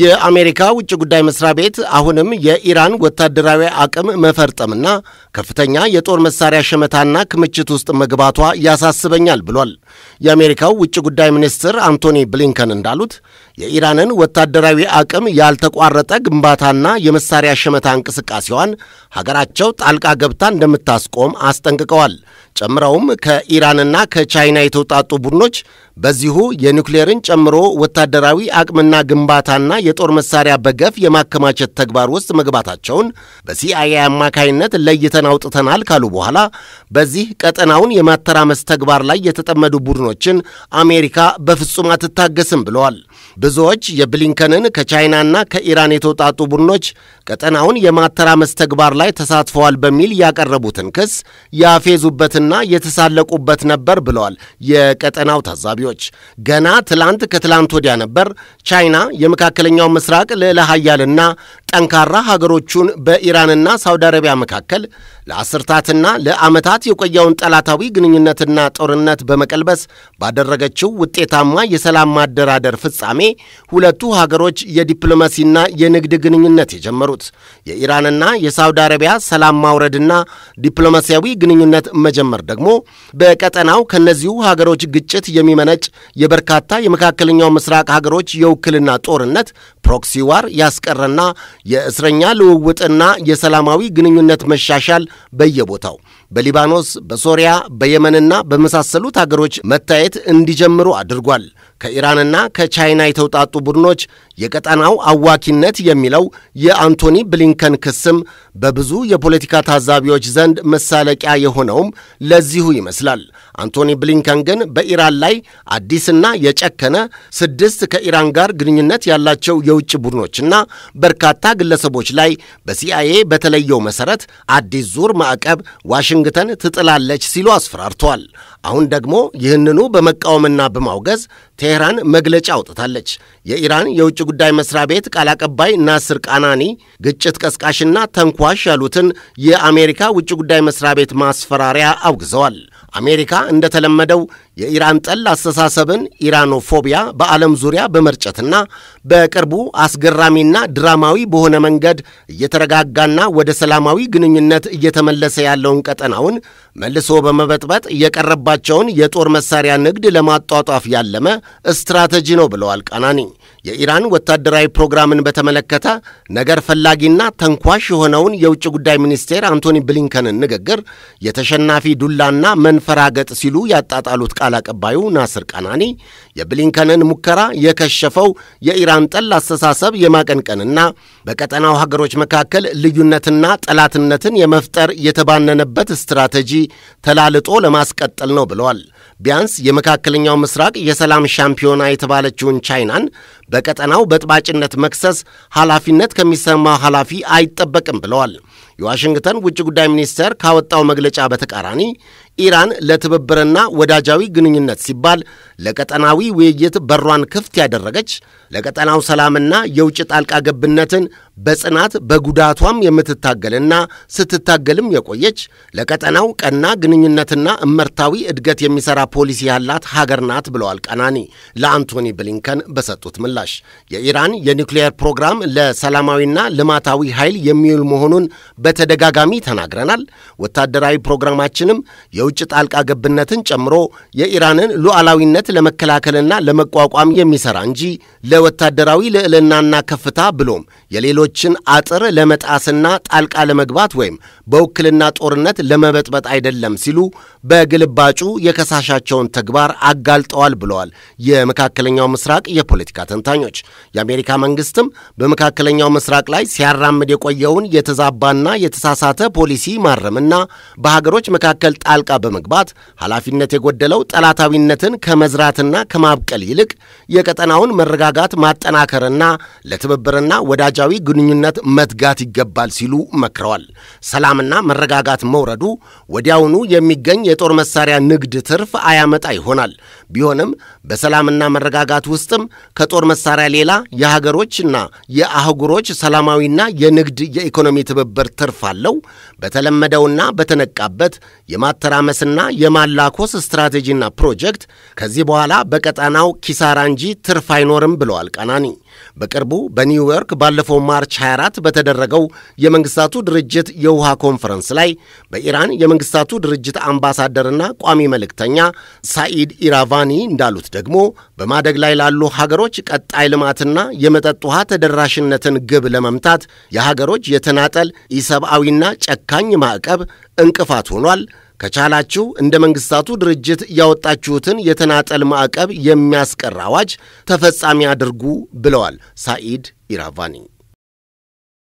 የአሜሪካ ውጭ ጉዳይ መስሪያ ቤት አሁንም የኢራን ወታደራዊ አቅም መፈርጠምና ከፍተኛ የጦር መሳሪያ ሸመታና ክምችት ውስጥ መግባቷ ያሳስበኛል ብሏል። የአሜሪካው ውጭ ጉዳይ ሚኒስትር አንቶኒ ብሊንከን እንዳሉት የኢራንን ወታደራዊ አቅም ያልተቋረጠ ግንባታና የመሳሪያ ሸመታ እንቅስቃሴዋን ሀገራቸው ጣልቃ ገብታ እንደምታስቆም አስጠንቅቀዋል። ጨምረውም ከኢራንና ከቻይና የተውጣጡ ቡድኖች በዚሁ የኒውክሌርን ጨምሮ ወታደራዊ አቅምና ግንባታና የጦር መሳሪያ በገፍ የማከማቸት ተግባር ውስጥ መግባታቸውን በሲአይኤ አማካይነት ለይተን አውጥተናል ካሉ በኋላ በዚህ ቀጠናውን የማተራመስ ተግባር ላይ የተጠመዱ ቡድኖችን አሜሪካ በፍጹም አትታገስም ብለዋል። ብዙዎች የብሊንከንን ከቻይናና ከኢራን የተውጣጡ ቡድኖች ቀጠናውን የማተራመስ ተግባር ላይ ተሳትፈዋል በሚል ያቀረቡትን ክስ ያፌዙበትና የተሳለቁበት ነበር ብለዋል የቀጠናው ታዛቢዎች። ገና ትላንት ከትላንት ወዲያ ነበር ቻይና የመካከለኛው ምስራቅ ልዕለ ሀያልና ጠንካራ ሀገሮቹን በኢራንና ሳውዲ አረቢያ መካከል ለአስርታትና ለዓመታት የቆየውን ጠላታዊ ግንኙነትና ጦርነት በመቀልበ ለመድረስ ባደረገችው ውጤታማ የሰላም ማደራደር ፍጻሜ ሁለቱ ሀገሮች የዲፕሎማሲና የንግድ ግንኙነት የጀመሩት። የኢራንና የሳውዲ አረቢያ ሰላም ማውረድና ዲፕሎማሲያዊ ግንኙነት መጀመር ደግሞ በቀጠናው ከነዚሁ ሀገሮች ግጭት የሚመነጭ የበርካታ የመካከለኛው ምስራቅ ሀገሮች የውክልና ጦርነት ፕሮክሲ ዋር ያስቀረና የእስረኛ ልውውጥና የሰላማዊ ግንኙነት መሻሻል በየቦታው በሊባኖስ፣ በሶሪያ፣ በየመንና በመሳሰሉት ሀገሮች ቡድኖች መታየት እንዲጀምሩ አድርጓል። ከኢራንና ከቻይና የተውጣጡ ቡድኖች የቀጠናው አዋኪነት የሚለው የአንቶኒ ብሊንከን ክስም በብዙ የፖለቲካ ታዛቢዎች ዘንድ መሳለቂያ የሆነውም ለዚሁ ይመስላል። አንቶኒ ብሊንከን ግን በኢራን ላይ አዲስና የጨከነ ስድስት ከኢራን ጋር ግንኙነት ያላቸው የውጭ ቡድኖችና በርካታ ግለሰቦች ላይ በሲአይኤ በተለየው መሰረት አዲስ ዙር ማዕቀብ ዋሽንግተን ትጥላለች ሲሉ አስፈራርተዋል። አሁን ደግሞ ይህንኑ በመቃወምና በማውገዝ ቴህራን መግለጫ አውጥታለች። የኢራን የውጭ ጉዳይ መስሪያ ቤት ቃል አቀባይ ናስር ቃናኒ ግጭት ቀስቃሽና ተንኳሽ ያሉትን የአሜሪካ ውጭ ጉዳይ መስሪያ ቤት ማስፈራሪያ አውግዘዋል። አሜሪካ እንደተለመደው የኢራን ጠል አስተሳሰብን ኢራኖፎቢያ በዓለም ዙሪያ በመርጨትና በቅርቡ አስገራሚና ድራማዊ በሆነ መንገድ እየተረጋጋና ወደ ሰላማዊ ግንኙነት እየተመለሰ ያለውን ቀጠናውን መልሶ በመበጥበጥ የቀረባቸውን የጦር መሳሪያ ንግድ ለማጧጧፍ ያለመ ስትራቴጂ ነው ብለዋል ቃናኒ። የኢራን ወታደራዊ ፕሮግራምን በተመለከተ ነገር ፈላጊና ተንኳሽ የሆነውን የውጭ ጉዳይ ሚኒስቴር አንቶኒ ብሊንከንን ንግግር የተሸናፊ ዱላና መንፈራገጥ ሲሉ ያጣጣሉት ቃል አቀባዩ ናስር ቀናኒ የብሊንከንን ሙከራ የከሸፈው የኢራን ጠል አስተሳሰብ የማቀንቀንና በቀጠናው ሀገሮች መካከል ልዩነትና ጠላትነትን የመፍጠር የተባነነበት ስትራቴጂ ተላልጦ ለማስቀጠል ነው ብለዋል። ቢያንስ የመካከለኛው ምስራቅ የሰላም ሻምፒዮና የተባለችውን ቻይናን በቀጠናው በጥባጭነት መክሰስ ኃላፊነት ከሚሰማው ኃላፊ አይጠበቅም ብለዋል። የዋሽንግተን ውጭ ጉዳይ ሚኒስቴር ካወጣው መግለጫ በተቃራኒ ኢራን ለትብብርና ወዳጃዊ ግንኙነት ሲባል ለቀጠናዊ ውይይት በሯን ክፍት ያደረገች፣ ለቀጠናው ሰላምና የውጭ ጣልቃ ገብነትን በጽናት በጉዳቷም የምትታገልና ስትታገልም የቆየች፣ ለቀጠናው ቀና ግንኙነትና እመርታዊ እድገት የሚሰራ ፖሊሲ ያላት ሀገር ናት ብለዋል ቀናኒ ለአንቶኒ ብሊንከን በሰጡት ምላሽ። የኢራን የኒውክሊየር ፕሮግራም ለሰላማዊና ልማታዊ ኃይል የሚውል መሆኑን በተደጋጋሚ ተናግረናል። ወታደራዊ ፕሮግራማችንም የውጭ ጣልቃ ገብነትን ጨምሮ የኢራንን ሉዓላዊነት ለመከላከልና ለመቋቋም የሚሰራ እንጂ ለወታደራዊ ልዕልናና ከፍታ ብሎም የሌሎችን አጥር ለመጣስና ጣልቃ ለመግባት ወይም በውክልና ጦርነት ለመበጥበጥ አይደለም ሲሉ በግልባጩ የከሳሻቸውን ተግባር አጋልጠዋል ብለዋል የመካከለኛው ምስራቅ የፖለቲካ ተንታኞች። የአሜሪካ መንግስትም በመካከለኛው ምስራቅ ላይ ሲያራምድ የቆየውን የተዛባና የተሳሳተ ፖሊሲ ማረምና በሀገሮች መካከል ጣልቃ በመግባት ኃላፊነት የጎደለው ጠላታዊነትን ከመዝራትና ከማብቀል ይልቅ የቀጠናውን መረጋጋት ማጠናከርና ለትብብርና ወዳጃዊ ግንኙነት መትጋት ይገባል ሲሉ መክረዋል። ሰላምና መረጋጋት መውረዱ ወዲያውኑ የሚገኝ የጦር መሳሪያ ንግድ ትርፍ አያመጣ ይሆናል። ቢሆንም በሰላምና መረጋጋት ውስጥም ከጦር መሳሪያ ሌላ የሀገሮችና የአህጉሮች ሰላማዊና የንግድ የኢኮኖሚ ትብብር ትርፍ አለው። በተለመደውና በተነቃበት የማተራ የማተራመስና የማላኮስ ስትራቴጂና ፕሮጀክት ከዚህ በኋላ በቀጠናው ኪሳራ እንጂ ትርፍ አይኖርም ብለዋል ቀናኒ። በቅርቡ በኒውዮርክ ባለፈው ማርች 24 በተደረገው የመንግስታቱ ድርጅት የውሃ ኮንፈረንስ ላይ በኢራን የመንግስታቱ ድርጅት አምባሳደርና ቋሚ መልእክተኛ ሳኢድ ኢራቫኒ እንዳሉት ደግሞ በማደግ ላይ ላሉ ሀገሮች ቀጣይ ልማትና የመጠጥ ውሃ ተደራሽነትን ግብ ለመምታት የሀገሮች የተናጠል ኢሰብአዊና ጨካኝ ማዕቀብ እንቅፋት ሆኗል። ከቻላችሁ እንደ መንግሥታቱ ድርጅት ያወጣችሁትን የተናጠል ማዕቀብ የሚያስቀር አዋጅ ተፈጻሚ አድርጉ ብለዋል ሳኢድ ኢራቫኒ።